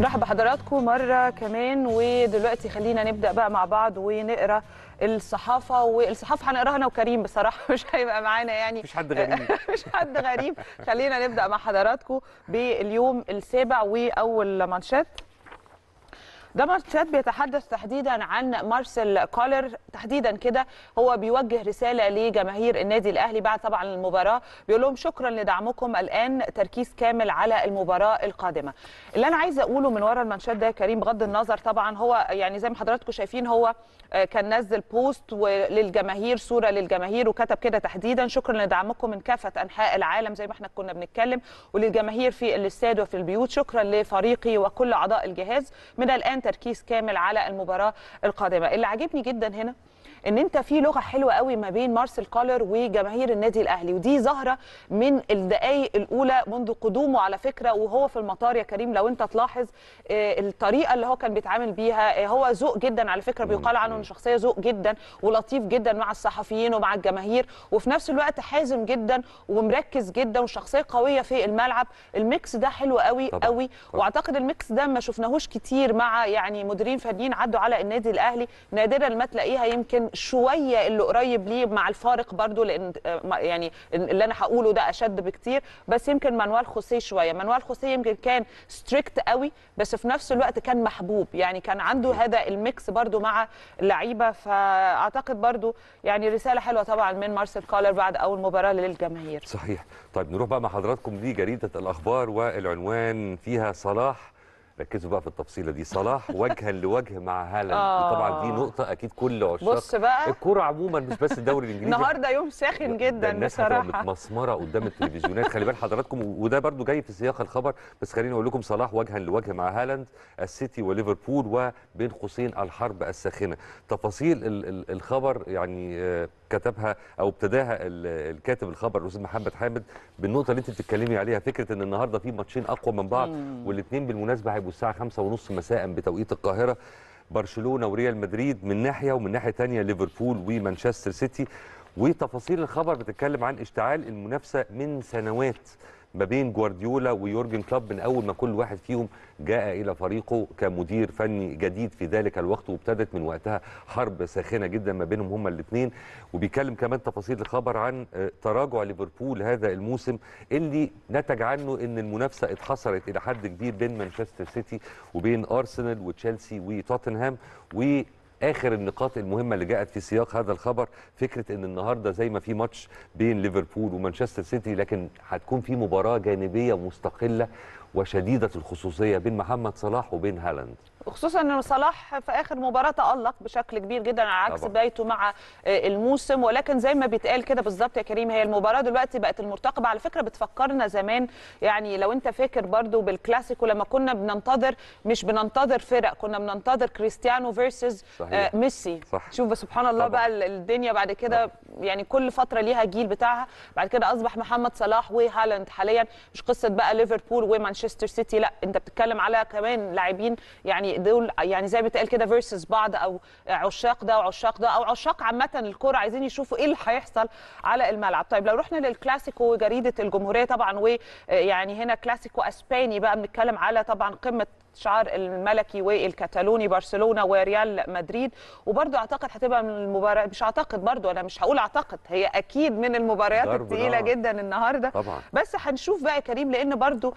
نرحب بحضراتكم مره كمان ودلوقتي خلينا نبدا بقى مع بعض ونقرا الصحافه والصحافه هنقراها انا وكريم بصراحه مش هيبقى معانا يعني مش حد غريب مش حد غريب خلينا نبدا مع حضراتكم باليوم السابع واول مانشيت ده مارشال بيتحدث تحديدا عن مارسيل كولر تحديدا كده هو بيوجه رساله لجماهير النادي الاهلي بعد طبعا المباراه بيقول لهم شكرا لدعمكم الان تركيز كامل على المباراه القادمه اللي انا عايزه اقوله من ورا المنشات ده يا كريم بغض النظر طبعا هو يعني زي ما حضراتكم شايفين هو آه، كان نزل بوست للجماهير صوره للجماهير وكتب كده تحديدا شكرا لدعمكم من كافه انحاء العالم زي ما احنا كنا بنتكلم وللجماهير في الاستاد وفي البيوت شكرا لفريقي وكل اعضاء الجهاز من الان تركيز كامل على المباراه القادمه اللي عجبني جدا هنا ان انت في لغه حلوه قوي ما بين مارسيل كولر وجماهير النادي الاهلي ودي ظاهره من الدقائق الاولى منذ قدومه على فكره وهو في المطار يا كريم لو انت تلاحظ آه، الطريقه اللي هو كان بيتعامل بيها آه، هو ذوق جدا على فكره بيقال عنه ان شخصيه ذوق جدا ولطيف جدا مع الصحفيين ومع الجماهير وفي نفس الوقت حازم جدا ومركز جدا وشخصيه قويه في الملعب الميكس ده حلو قوي طبعا. قوي طبعا. واعتقد الميكس ده ما شفناهوش كتير مع يعني مديرين فنيين عدوا على النادي الاهلي نادرا ما تلاقيها يمكن شويه اللي قريب ليه مع الفارق برضو لان آه، يعني اللي انا هقوله ده اشد بكتير بس يمكن مانوال خوسيه شويه مانوال خوسيه يمكن كان ستريكت قوي بس في نفس الوقت كان محبوب يعني كان عنده هذا الميكس برضو مع اللعيبه فاعتقد برضو يعني رساله حلوه طبعا من مارسيل كولر بعد اول مباراه للجماهير صحيح طيب نروح بقى مع حضراتكم لجريده الاخبار والعنوان فيها صلاح ركزوا بقى في التفصيله دي صلاح وجها لوجه مع هالاند آه. طبعا دي نقطه اكيد كل عشاق بص بقى الكوره عموما مش بس الدوري الانجليزي النهارده يوم ساخن جدا بصراحه الناس متمسمره قدام التلفزيونات خلي بال حضراتكم وده برضو جاي في سياق الخبر بس خليني اقول لكم صلاح وجها لوجه مع هالاند السيتي وليفربول وبين قوسين الحرب الساخنه تفاصيل الخبر يعني آه، كتبها او ابتداها الكاتب الخبر الاستاذ محمد حامد بالنقطه اللي انت بتتكلمي عليها فكره ان النهارده في ماتشين اقوى من بعض والاثنين بالمناسبه اللعب والساعه ونص مساء بتوقيت القاهره برشلونه وريال مدريد من ناحيه ومن ناحيه ثانيه ليفربول ومانشستر سيتي وتفاصيل الخبر بتتكلم عن اشتعال المنافسه من سنوات ما بين جوارديولا ويورجن كلوب من اول ما كل واحد فيهم جاء الى فريقه كمدير فني جديد في ذلك الوقت وابتدت من وقتها حرب ساخنه جدا ما بينهم هما الاثنين وبيتكلم كمان تفاصيل الخبر عن آه، تراجع ليفربول هذا الموسم اللي نتج عنه ان المنافسه اتحصرت الى حد كبير بين مانشستر سيتي وبين ارسنال وتشيلسي وتوتنهام و اخر النقاط المهمه اللي جاءت في سياق هذا الخبر فكره ان النهارده زي ما في ماتش بين ليفربول ومانشستر سيتي لكن هتكون في مباراه جانبيه مستقله وشديدة الخصوصية بين محمد صلاح وبين هالاند خصوصا ان صلاح في اخر مباراه تالق بشكل كبير جدا على عكس بدايته مع آه، الموسم ولكن زي ما بيتقال كده بالظبط يا كريم هي المباراه دلوقتي بقت المرتقبه على فكره بتفكرنا زمان يعني لو انت فاكر برضو بالكلاسيكو لما كنا بننتظر مش بننتظر فرق كنا بننتظر كريستيانو فيرسز آه ميسي صح. شوف سبحان الله طبعا. بقى الدنيا بعد كده يعني كل فتره ليها جيل بتاعها بعد كده اصبح محمد صلاح وهالاند حاليا مش قصه بقى ليفربول ومانشستر مانشستر سيتي لا انت بتتكلم على كمان لاعبين يعني دول يعني زي ما بيتقال كده فيرسز بعض او عشاق ده وعشاق ده او عشاق عامه الكوره عايزين يشوفوا ايه اللي هيحصل على الملعب طيب لو رحنا للكلاسيكو وجريده الجمهوريه طبعا ويعني هنا كلاسيكو اسباني بقى بنتكلم على طبعا قمه شعار الملكي والكتالوني برشلونه وريال مدريد وبرده اعتقد هتبقى من المباريات مش اعتقد برده انا مش هقول اعتقد هي اكيد من المباريات الثقيله جدا النهارده طبعا. بس هنشوف بقى يا كريم لان برده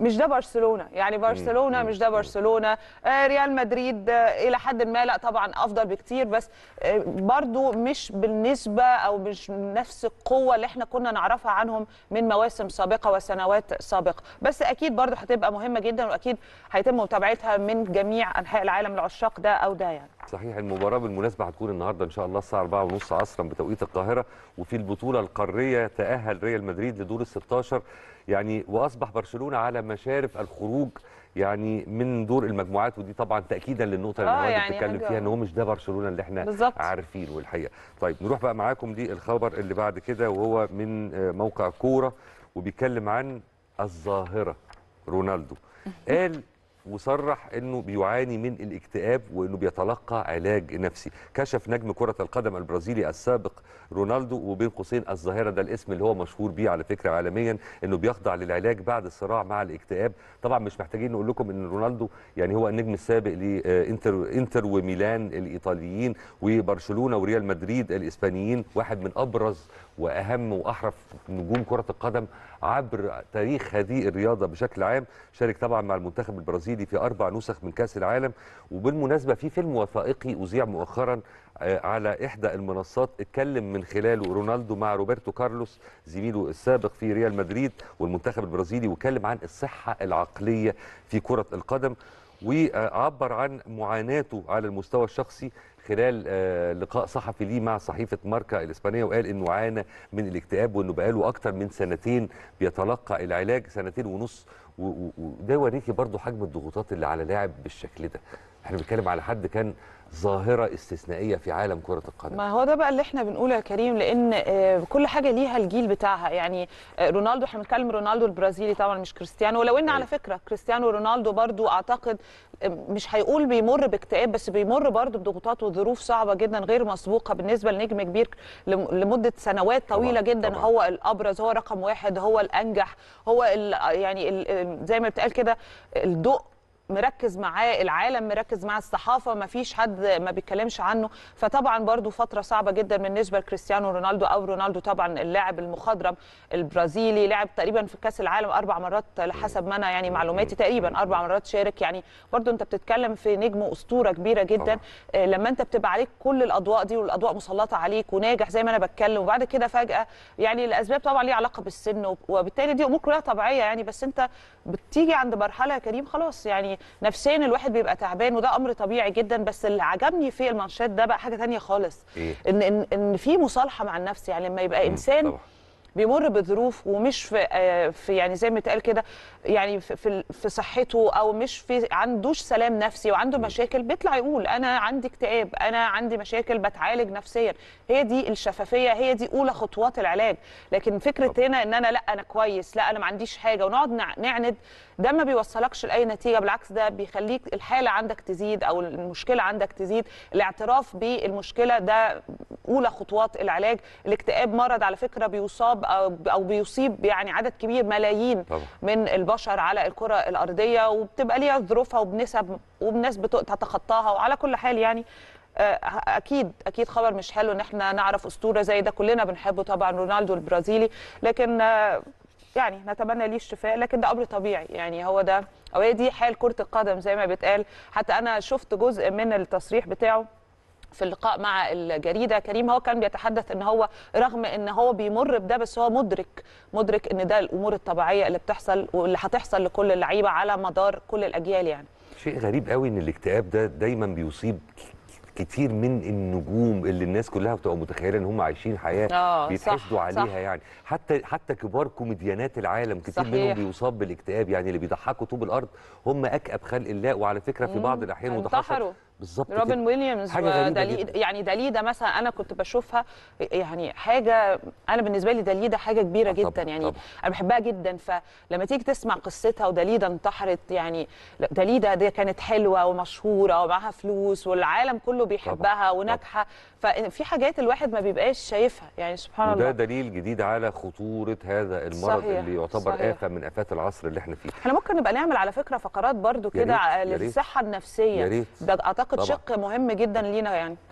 مش ده برشلونه يعني برشلونه مش ده برشلونه آه، ريال مدريد آه، الى حد ما لا طبعا افضل بكتير بس آه، برضو مش بالنسبه او مش نفس القوه اللي احنا كنا نعرفها عنهم من مواسم سابقه وسنوات سابقه بس اكيد برضو هتبقى مهمه جدا واكيد هيتم متابعتها من جميع انحاء العالم العشاق ده او ده يعني صحيح المباراة بالمناسبة هتكون النهاردة إن شاء الله الساعة 4:30 عصرا بتوقيت القاهرة وفي البطولة القارية تأهل ريال مدريد لدور ال 16 يعني وأصبح برشلونة على مشارف الخروج يعني من دور المجموعات ودي طبعا تأكيدا للنقطة اللي آه، النهارده يعني بتتكلم فيها إن هو مش ده برشلونة اللي احنا عارفينه الحقيقة طيب نروح بقى معاكم للخبر اللي بعد كده وهو من آه، موقع كورة وبيتكلم عن الظاهرة رونالدو قال وصرح انه بيعاني من الاكتئاب وانه بيتلقى علاج نفسي كشف نجم كره القدم البرازيلي السابق رونالدو وبين قوسين الظاهره ده الاسم اللي هو مشهور بيه على فكره عالميا انه بيخضع للعلاج بعد الصراع مع الاكتئاب طبعا مش محتاجين نقول لكم ان رونالدو يعني هو النجم السابق لانتر انتر وميلان الايطاليين وبرشلونه وريال مدريد الاسبانيين واحد من ابرز واهم واحرف نجوم كره القدم عبر تاريخ هذه الرياضه بشكل عام شارك طبعا مع المنتخب البرازيلي في اربع نسخ من كاس العالم وبالمناسبه في فيلم وثائقي اذيع مؤخرا آه، على احدى المنصات اتكلم من خلاله رونالدو مع روبرتو كارلوس زميله السابق في ريال مدريد والمنتخب البرازيلي واتكلم عن الصحه العقليه في كره القدم وعبر عن معاناته على المستوى الشخصي خلال آه، لقاء صحفي ليه مع صحيفه ماركا الاسبانيه وقال انه عانى من الاكتئاب وانه بقاله اكتر من سنتين بيتلقى العلاج سنتين ونص وده يوريكي برضه حجم الضغوطات اللي على لاعب بالشكل ده احنا بنتكلم على حد كان ظاهره استثنائيه في عالم كره القدم ما هو ده بقى اللي احنا بنقوله يا كريم لان آه، كل حاجه ليها الجيل بتاعها يعني آه، رونالدو احنا بنتكلم رونالدو البرازيلي طبعا مش كريستيانو ولو ان على أيوه. فكره كريستيانو رونالدو برضو اعتقد آه، مش هيقول بيمر باكتئاب بس بيمر برضو بضغوطات وظروف صعبه جدا غير مسبوقه بالنسبه لنجم كبير لمده سنوات طويله طبعا. جدا طبعا. هو الابرز هو رقم واحد هو الانجح هو يعني زي ما بتقال كده الضوء مركز معاه العالم مركز مع الصحافه ما فيش حد ما بيتكلمش عنه فطبعا برضو فتره صعبه جدا بالنسبه لكريستيانو رونالدو او رونالدو طبعا اللاعب المخضرم البرازيلي لعب تقريبا في كاس العالم اربع مرات لحسب ما انا يعني معلوماتي تقريبا اربع مرات شارك يعني برضو انت بتتكلم في نجم أسطورة كبيره جدا آه، لما انت بتبقى عليك كل الاضواء دي والاضواء مسلطه عليك وناجح زي ما انا بتكلم وبعد كده فجاه يعني الاسباب طبعا ليها علاقه بالسن وبالتالي دي امور كلها طبيعيه يعني بس انت بتيجي عند مرحله يا كريم خلاص يعني نفسيا الواحد بيبقى تعبان وده امر طبيعي جدا بس اللي عجبني في المانشات ده بقى حاجه ثانيه خالص إيه؟ ان ان ان في مصالحه مع النفس يعني لما يبقى انسان طبعا. بيمر بظروف ومش في, آه، في يعني زي ما اتقال كده يعني في في صحته او مش في عندوش سلام نفسي وعنده مشاكل بيطلع يقول انا عندي اكتئاب انا عندي مشاكل بتعالج نفسيا هي دي الشفافيه هي دي اولى خطوات العلاج لكن فكره هنا ان انا لا انا كويس لا انا ما عنديش حاجه ونقعد نعند ده ما بيوصلكش لاي نتيجه بالعكس ده بيخليك الحاله عندك تزيد او المشكله عندك تزيد الاعتراف بالمشكله ده اولى خطوات العلاج الاكتئاب مرض على فكره بيصاب او بيصيب يعني عدد كبير ملايين طبعا. من البشر على الكره الارضيه وبتبقى ليها ظروفها وبنسب وبناس بتتخطاها وعلى كل حال يعني آه، اكيد اكيد خبر مش حلو ان احنا نعرف اسطوره زي ده كلنا بنحبه طبعا رونالدو البرازيلي لكن آه، يعني نتمنى ليه الشفاء لكن ده امر طبيعي يعني هو ده او هي دي حال كره القدم زي ما بيتقال حتى انا شفت جزء من التصريح بتاعه في اللقاء مع الجريده كريم هو كان بيتحدث ان هو رغم ان هو بيمر بده بس هو مدرك مدرك ان ده الامور الطبيعيه اللي بتحصل واللي هتحصل لكل اللعيبه على مدار كل الاجيال يعني شيء غريب قوي ان الاكتئاب ده دايما بيصيب كتير من النجوم اللي الناس كلها بتبقى متخيله ان هم عايشين حياه آه بيتحسدوا عليها صح يعني حتى حتى كبار كوميديانات العالم كتير صحيح منهم بيصاب بالاكتئاب يعني اللي بيضحكوا طوب الارض هم اكأب خلق الله وعلى فكره في بعض الاحيان وده بالظبط روبن ويليامز وداليدا يعني دليدا مثلا انا كنت بشوفها يعني حاجه انا بالنسبه لي دليدا حاجه كبيره آه، جدا طبعًا يعني طبعًا. انا بحبها جدا فلما تيجي تسمع قصتها ودليدا انتحرت يعني دليدا دي كانت حلوه ومشهوره ومعاها فلوس والعالم كله بيحبها وناجحه ففي حاجات الواحد ما بيبقاش شايفها يعني سبحان الله وده دليل جديد على خطوره هذا المرض صحيح. اللي يعتبر صحيح. افه من افات العصر اللي احنا فيه احنا ممكن نبقى نعمل على فكره فقرات برده كده للصحه النفسيه ده اعتقد اعتقد طبعا. شق مهم جدا لينا يعني